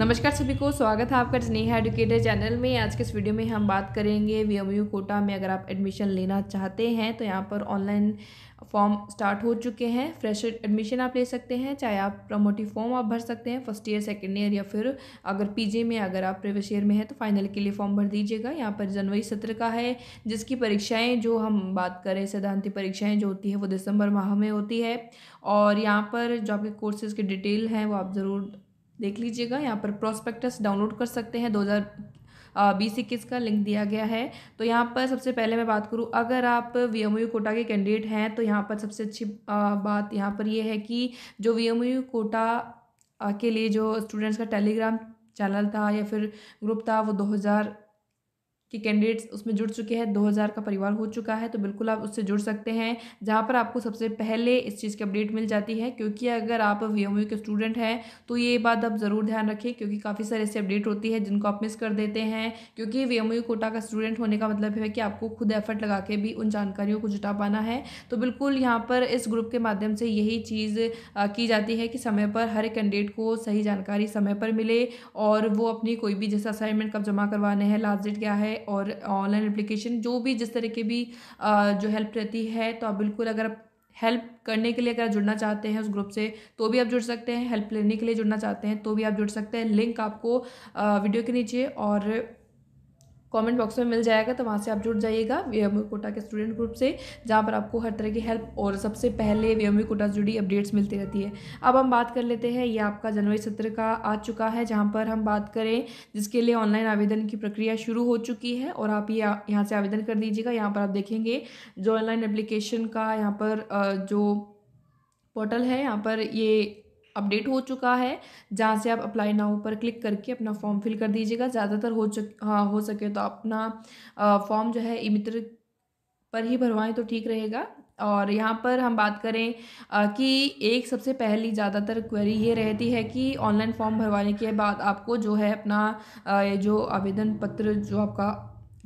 नमस्कार सभी को स्वागत है आपका स्नेहा एडुकेटर चैनल में आज के इस वीडियो में हम बात करेंगे वी कोटा में अगर आप एडमिशन लेना चाहते हैं तो यहाँ पर ऑनलाइन फॉर्म स्टार्ट हो चुके हैं फ्रेश एडमिशन आप ले सकते हैं चाहे आप प्रमोटिव फॉर्म आप भर सकते हैं फर्स्ट ईयर सेकेंड ईयर या फिर अगर पीजे में अगर आप प्रीवियस ईयर में हैं तो फाइनल के लिए फॉर्म भर दीजिएगा यहाँ पर जनवरी सत्र का है जिसकी परीक्षाएं जो हम बात करें सैद्धांतिक परीक्षाएं जो होती है वो दिसंबर माह में होती है और यहाँ पर जो आपके कोर्सेज की डिटेल हैं वो आप ज़रूर देख लीजिएगा यहाँ पर प्रोस्पेक्टस डाउनलोड कर सकते हैं दो बीस इक्कीस का लिंक दिया गया है तो यहाँ पर सबसे पहले मैं बात करूँ अगर आप वी एम यू कोटा के कैंडिडेट हैं तो यहाँ पर सबसे अच्छी बात यहाँ पर यह है कि जो वी एम यू कोटा के लिए जो स्टूडेंट्स का टेलीग्राम चैनल था या फिर ग्रुप था वो दो हज़ार कि कैंडिडेट्स उसमें जुड़ चुके हैं 2000 का परिवार हो चुका है तो बिल्कुल आप उससे जुड़ सकते हैं जहाँ पर आपको सबसे पहले इस चीज़ की अपडेट मिल जाती है क्योंकि अगर आप वी के स्टूडेंट हैं तो ये बात आप ज़रूर ध्यान रखें क्योंकि काफ़ी सारे ऐसी अपडेट होती है जिनको आप मिस कर देते हैं क्योंकि वी कोटा का स्टूडेंट होने का मतलब है कि आपको खुद एफर्ट लगा के भी उन जानकारियों को जुटा पाना है तो बिल्कुल यहाँ पर इस ग्रुप के माध्यम से यही चीज़ की जाती है कि समय पर हर कैंडिडेट को सही जानकारी समय पर मिले और वो अपनी कोई भी जैसे असाइनमेंट कब जमा करवाने हैं लास्ट डेट क्या है और ऑनलाइन एप्लीकेशन जो भी जिस तरह के भी जो हेल्प रहती है तो आप बिल्कुल अगर आप हेल्प करने के लिए अगर जुड़ना चाहते हैं उस ग्रुप से तो भी आप जुड़ सकते हैं हेल्प लेने के लिए जुड़ना चाहते हैं तो भी आप जुड़ सकते हैं लिंक आपको वीडियो के नीचे और कमेंट बॉक्स में मिल जाएगा तो वहाँ से आप जुड़ जाइएगा वीएमयू कोटा के स्टूडेंट ग्रुप से जहाँ पर आपको हर तरह की हेल्प और सबसे पहले एम कोटा से जुड़ी अपडेट्स मिलती रहती है अब हम बात कर लेते हैं ये आपका जनवरी सत्र का आ चुका है जहाँ पर हम बात करें जिसके लिए ऑनलाइन आवेदन की प्रक्रिया शुरू हो चुकी है और आप ये यहाँ से आवेदन कर दीजिएगा यहाँ पर आप देखेंगे जो ऑनलाइन एप्लीकेशन का यहाँ पर जो पोर्टल है यहाँ पर ये अपडेट हो चुका है जहाँ से आप अप्लाई नाउ पर क्लिक करके अपना फॉर्म फिल कर दीजिएगा ज़्यादातर हो चुक हाँ हो सके तो अपना फॉर्म जो है ई मित्र पर ही भरवाएं तो ठीक रहेगा और यहाँ पर हम बात करें आ, कि एक सबसे पहली ज़्यादातर क्वेरी ये रहती है कि ऑनलाइन फॉर्म भरवाने के बाद आपको जो है अपना आ, जो आवेदन पत्र जो आपका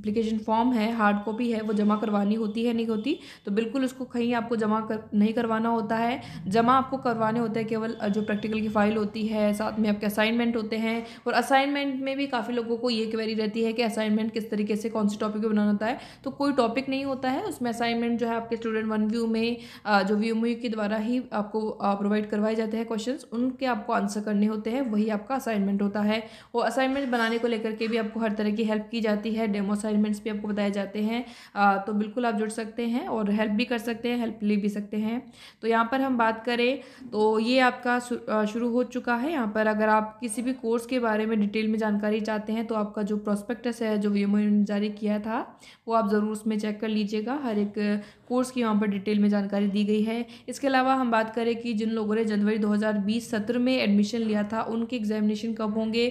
एप्लीकेशन फॉर्म है हार्ड कॉपी है वो जमा करवानी होती है नहीं होती तो बिल्कुल उसको कहीं आपको जमा कर नहीं करवाना होता है जमा आपको करवाने होते हैं केवल जो प्रैक्टिकल की फ़ाइल होती है साथ में आपके असाइनमेंट होते हैं और असाइनमेंट में भी काफ़ी लोगों को ये क्वेरी रहती है कि असाइनमेंट किस तरीके से कौन से टॉपिक पर बनाना होता है तो कोई टॉपिक नहीं होता है उसमें असाइनमेंट जो है आपके स्टूडेंट वन व्यू में जो व्यू मू के द्वारा ही आपको प्रोवाइड करवाए जाते हैं क्वेश्चन उनके आपको आंसर करने होते हैं वही आपका असाइनमेंट होता है और असाइनमेंट बनाने को लेकर के भी आपको हर तरह की हेल्प की जाती है डेमोसाइन असाइनमेंट्स भी आपको बताए जाते हैं तो बिल्कुल आप जुड़ सकते हैं और हेल्प भी कर सकते हैं हेल्प ले भी सकते हैं तो यहाँ पर हम बात करें तो ये आपका शुरू हो चुका है यहाँ पर अगर आप किसी भी कोर्स के बारे में डिटेल में जानकारी चाहते हैं तो आपका जो प्रोस्पेक्टस है जो वी ने जारी किया था वो आप ज़रूर उसमें चेक कर लीजिएगा हर एक कोर्स की वहाँ पर डिटेल में जानकारी दी गई है इसके अलावा हम बात करें कि जिन लोगों ने जनवरी 2020 सत्र में एडमिशन लिया था उनके एग्जामिनेशन कब होंगे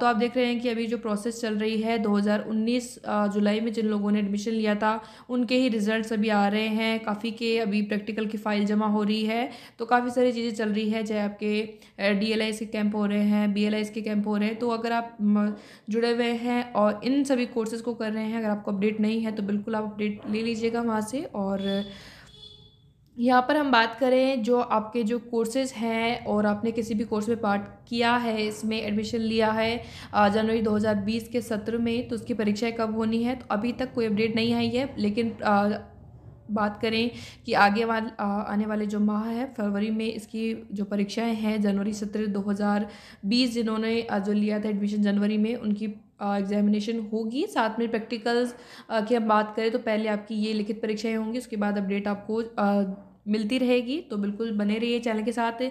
तो आप देख रहे हैं कि अभी जो प्रोसेस चल रही है 2019 जुलाई में जिन लोगों ने एडमिशन लिया था उनके ही रिज़ल्ट अभी आ रहे हैं काफ़ी के अभी प्रैक्टिकल की फ़ाइल जमा हो रही है तो काफ़ी सारी चीज़ें चल रही है चाहे आपके डी एल के कैंप हो रहे हैं बी एल के कैंप हो रहे हैं तो अगर आप जुड़े हुए हैं और इन सभी कोर्सेज़ को कर रहे हैं अगर आपको अपडेट नहीं है तो बिल्कुल आप अपडेट ले लीजिएगा वहाँ से और यहाँ पर हम बात करें जो आपके जो कोर्सेज हैं और आपने किसी भी कोर्स में पार्ट किया है इसमें एडमिशन लिया है जनवरी 2020 के सत्र में तो उसकी परीक्षाएं कब होनी है तो अभी तक कोई अपडेट नहीं आई है लेकिन आ, बात करें कि आगे वाल आ, आने वाले जो माह है फरवरी में इसकी जो परीक्षाएं हैं जनवरी सत्र 2020 जिन्होंने जो लिया था एडमिशन जनवरी में उनकी एग्जामिनेशन होगी साथ में प्रैक्टिकल्स की हम बात करें तो पहले आपकी ये लिखित परीक्षाएं होंगी उसके बाद अपडेट आपको मिलती रहेगी तो बिल्कुल बने रहिए चैनल के साथ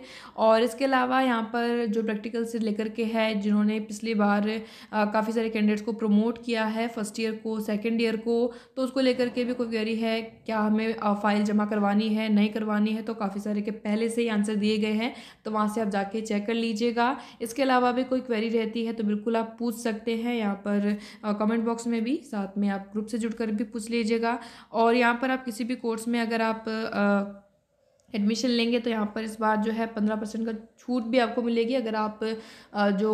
और इसके अलावा यहाँ पर जो प्रैक्टिकल से लेकर के है जिन्होंने पिछली बार काफ़ी सारे कैंडिडेट्स को प्रमोट किया है फर्स्ट ईयर को सेकेंड ईयर को तो उसको लेकर के भी कोई क्वेरी है क्या हमें फ़ाइल जमा करवानी है नहीं करवानी है तो काफ़ी सारे के पहले से ही आंसर दिए गए हैं तो वहाँ से आप जाके चेक कर लीजिएगा इसके अलावा भी कोई क्वेरी रहती है तो बिल्कुल आप पूछ सकते हैं यहाँ पर कमेंट बॉक्स में भी साथ में आप ग्रुप से जुड़कर भी पूछ लीजिएगा और यहाँ पर आप किसी भी कोर्स में अगर आप आ, एडमिशन लेंगे तो यहाँ पर इस बार जो है पंद्रह परसेंट का छूट भी आपको मिलेगी अगर आप जो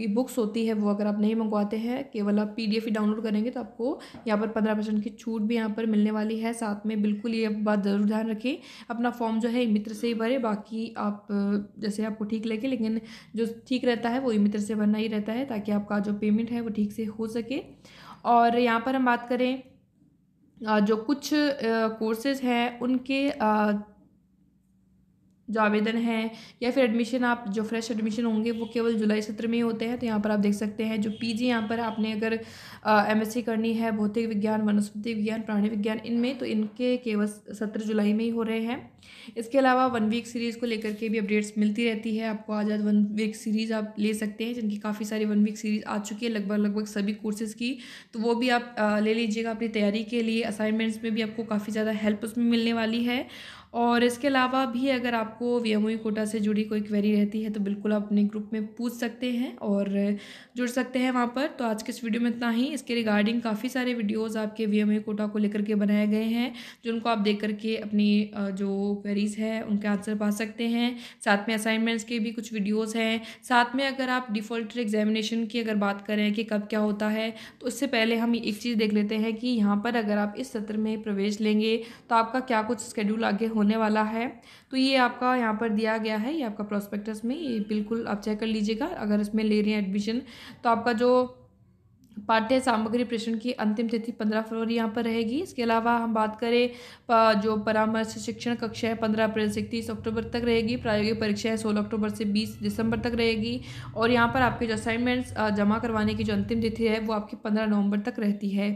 ई बुक्स होती है वो अगर आप नहीं मंगवाते हैं केवल आप पी ही डाउनलोड करेंगे तो आपको यहाँ पर पंद्रह परसेंट की छूट भी यहाँ पर मिलने वाली है साथ में बिल्कुल ये बात ज़रूर ध्यान रखें अपना फॉर्म जो है मित्र से ही भरें बाकी आप जैसे आपको ठीक लगे लेकिन जो ठीक रहता है वो मित्र से भरना ही रहता है ताकि आपका जो पेमेंट है वो ठीक से हो सके और यहाँ पर हम बात करें जो कुछ कोर्सेज़ हैं उनके जो आवेदन है या फिर एडमिशन आप जो फ्रेश एडमिशन होंगे वो केवल जुलाई सत्र में ही होते हैं तो यहाँ पर आप देख सकते हैं जो पीजी यहाँ पर आपने अगर एम सी करनी है भौतिक विज्ञान वनस्पति विज्ञान प्राणी विज्ञान इनमें तो इनके केवल सत्र जुलाई में ही हो रहे हैं इसके अलावा वन वीक सीरीज़ को लेकर के भी अपडेट्स मिलती रहती है आपको आज आज वन वीक सीरीज़ आप ले सकते हैं जिनकी काफ़ी सारी वन वीक सीरीज़ आ चुकी है लगभग लगभग सभी कोर्सेज़ की तो वो भी आप ले लीजिएगा अपनी तैयारी के लिए असाइनमेंट्स में भी आपको काफ़ी ज़्यादा हेल्प उसमें मिलने वाली है और इसके अलावा भी अगर आपको वी कोटा e से जुड़ी कोई क्वेरी रहती है तो बिल्कुल आप अपने ग्रुप में पूछ सकते हैं और जुड़ सकते हैं वहाँ पर तो आज के इस वीडियो में इतना ही इसके रिगार्डिंग काफ़ी सारे वीडियोज़ आपके वी कोटा e को लेकर के बनाए गए हैं जिनको आप देख करके अपनी जो क्वेरीज़ है उनके आंसर पा सकते हैं साथ में असाइनमेंट्स के भी कुछ वीडियोज़ हैं साथ में अगर आप डिफ़ॉल्टर एग्जामिनेशन की अगर बात करें कि कब क्या होता है तो उससे पहले हम एक चीज़ देख लेते हैं कि यहाँ पर अगर आप इस सत्र में प्रवेश लेंगे तो आपका क्या कुछ स्केड्यूल आगे हो होने वाला है तो ये आपका यहाँ पर दिया गया है ये आपका प्रोस्पेक्टस में ये बिल्कुल आप चेक कर लीजिएगा अगर इसमें ले रहे हैं एडमिशन तो आपका जो पाठ्य सामग्री प्रेषण की अंतिम तिथि पंद्रह फरवरी यहाँ पर रहेगी इसके अलावा हम बात करें जो परामर्श शिक्षण कक्षा है पंद्रह अप्रैल से इकतीस अक्टूबर तक रहेगी प्रायोगिक परीक्षा है सोलह अक्टूबर से बीस दिसंबर तक रहेगी और यहाँ पर आपके जो असाइनमेंट्स जमा करवाने की जो अंतिम तिथि है वो आपकी पंद्रह नवंबर तक रहती है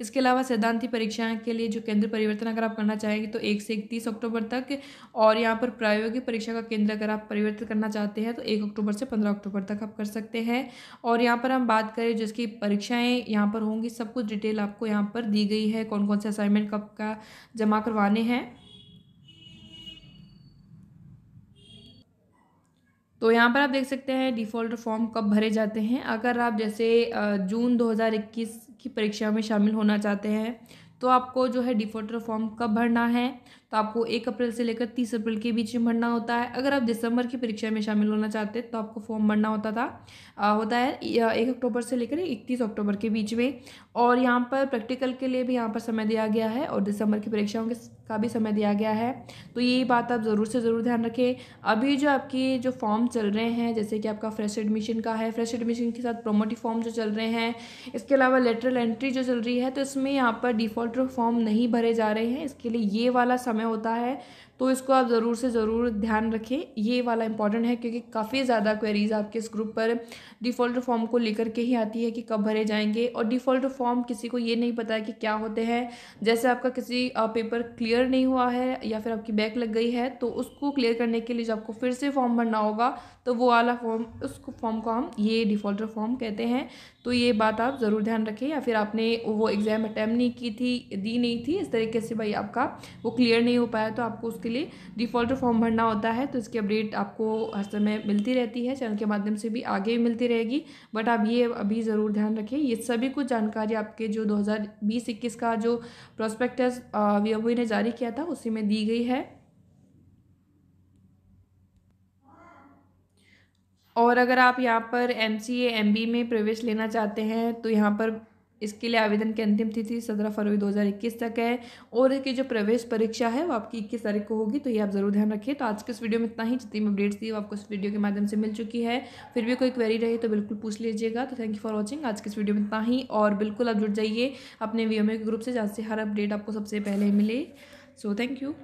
इसके अलावा सैद्धांतिक परीक्षाएँ के लिए जो केंद्र परिवर्तन अगर आप करना चाहेंगे तो एक से इकतीस अक्टूबर तक और यहाँ पर प्रायोगिक परीक्षा का केंद्र अगर आप परिवर्तित करना चाहते हैं तो एक अक्टूबर से पंद्रह अक्टूबर तक आप कर सकते हैं और यहाँ पर हम बात करें जिसकी परीक्षा परीक्षाएं यहाँ पर होंगी सब कुछ डिटेल आपको यहाँ पर दी गई है कौन कौन से असाइनमेंट कब का जमा करवाने हैं तो यहाँ पर आप देख सकते हैं डिफ़ॉल्ट फॉर्म कब भरे जाते हैं अगर आप जैसे जून 2021 की परीक्षा में शामिल होना चाहते हैं तो आपको जो है डिफ़ॉल्टर फॉर्म कब भरना है तो आपको एक अप्रैल से लेकर तीस अप्रैल के बीच में भरना होता है अगर आप दिसंबर की परीक्षा में शामिल होना चाहते हैं तो आपको फॉर्म भरना होता था आ, होता है एक अक्टूबर से लेकर इकतीस अक्टूबर के बीच में और यहाँ पर प्रैक्टिकल के लिए भी यहाँ पर समय दिया गया है और दिसंबर की परीक्षाओं के का भी समय दिया गया है तो ये बात आप ज़रूर से ज़रूर ध्यान रखें अभी जो आपकी जो फॉर्म चल रहे हैं जैसे कि आपका फ्रेश एडमिशन का है फ्रेश एडमिशन के साथ प्रोमोटिव फॉर्म जो चल रहे हैं इसके अलावा लेटरल एंट्री जो चल रही है तो इसमें यहाँ पर डिफ़ॉल्ट फॉर्म नहीं भरे जा रहे हैं इसके लिए ये वाला समय समय होता है तो इसको आप ज़रूर से ज़रूर ध्यान रखें ये वाला इंपॉर्टेंट है क्योंकि काफ़ी ज़्यादा क्वेरीज आपके इस ग्रुप पर डिफ़ॉल्ट फॉर्म को लेकर के ही आती है कि कब भरे जाएंगे और डिफ़ॉल्ट फॉर्म किसी को ये नहीं पता है कि क्या होते हैं जैसे आपका किसी पेपर क्लियर नहीं हुआ है या फिर आपकी बैक लग गई है तो उसको क्लियर करने के लिए जब आपको फिर से फॉर्म भरना होगा तो वो वाला फॉर्म उस फॉर्म को हम ये डिफ़ॉल्टर फॉर्म कहते हैं तो ये बात आप ज़रूर ध्यान रखें या फिर आपने वो एग्ज़ाम अटैम्प नहीं की थी दी नहीं थी इस तरीके से भाई आपका वो क्लियर नहीं हो पाया तो आपको उसके लिए डिफ़ॉल्ट फॉर्म भरना होता है तो इसकी अपडेट आपको हर समय मिलती रहती है चैनल के माध्यम से भी आगे भी मिलती रहेगी बट आप ये अभी ज़रूर ध्यान रखें ये सभी कुछ जानकारी आपके जो दो हज़ार का जो प्रोस्पेक्टस वी ने जारी किया था उसी में दी गई है और अगर आप यहाँ पर एम सी में प्रवेश लेना चाहते हैं तो यहाँ पर इसके लिए आवेदन की अंतिम तिथि सत्रह फरवरी 2021 तक है और इसकी जो प्रवेश परीक्षा है वो आपकी इक्कीस तारीख को होगी तो ये आप ज़रूर ध्यान रखें तो आज के इस वीडियो में इतना ही जितनी भी अपडेट्स थी वो आपको इस वीडियो के माध्यम से मिल चुकी है फिर भी कोई क्वेरी रही तो बिल्कुल पूछ लीजिएगा तो थैंक यू फॉर वॉचिंग आज के इस वीडियो में इतना ही और बिल्कुल आप जुड़ जाइए अपने वी के ग्रुप से जहाँ से हर अपडेट आपको सबसे पहले मिले सो थैंक यू